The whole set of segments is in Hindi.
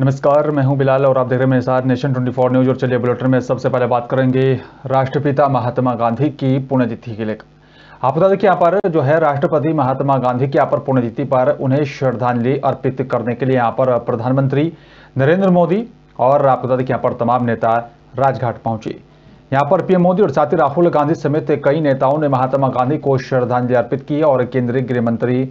नमस्कार मैं हूं बिलाल और आप देख रहे हैं साथ नेशन 24 न्यूज और चलिए बुलेटिन में सबसे पहले बात करेंगे राष्ट्रपिता महात्मा गांधी की पुण्यतिथि के लेकर आप बता दें कि यहाँ पर जो है राष्ट्रपति महात्मा गांधी की यहाँ पर पुण्यतिथि पर उन्हें श्रद्धांजलि अर्पित करने के लिए यहाँ पर प्रधानमंत्री नरेंद्र मोदी और आप बता दें कि यहाँ पर तमाम नेता राजघाट पहुंचे यहाँ पर पीएम मोदी और ही राहुल गांधी समेत कई नेताओं ने महात्मा गांधी को श्रद्धांजलि अर्पित की और केंद्रीय गृह मंत्री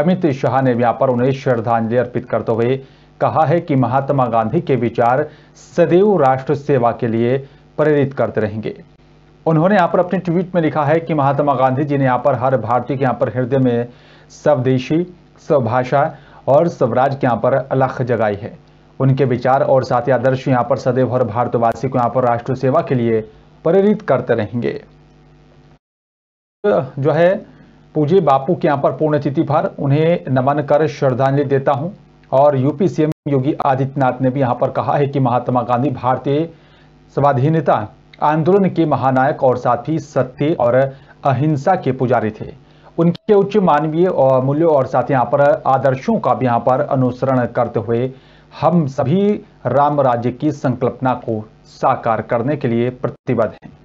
अमित शाह ने भी यहाँ पर उन्हें श्रद्धांजलि अर्पित करते हुए कहा है कि महात्मा गांधी के विचार सदैव राष्ट्र सेवा के लिए प्रेरित करते रहेंगे उन्होंने यहाँ पर अपने ट्वीट में लिखा है कि महात्मा गांधी जी ने यहाँ पर हर भारतीय के यहाँ पर हृदय में स्वदेशी स्वभाषा और स्वराज के यहाँ पर अलख जगाई है उनके विचार और साथी आदर्श यहाँ पर सदैव हर भारतवासी को यहाँ पर राष्ट्र सेवा के लिए प्रेरित करते रहेंगे जो है पूज्य बापू के यहाँ पर पूर्णतिथि पर उन्हें नमन कर श्रद्धांजलि देता हूँ और यूपी सीएम योगी आदित्यनाथ ने भी यहाँ पर कहा है कि महात्मा गांधी भारतीय स्वाधीनता आंदोलन के महानायक और साथ ही सत्य और अहिंसा के पुजारी थे उनके उच्च मानवीय मूल्यों और साथ यहाँ पर आदर्शों का भी यहाँ पर अनुसरण करते हुए हम सभी राम राज्य की संकल्पना को साकार करने के लिए प्रतिबद्ध हैं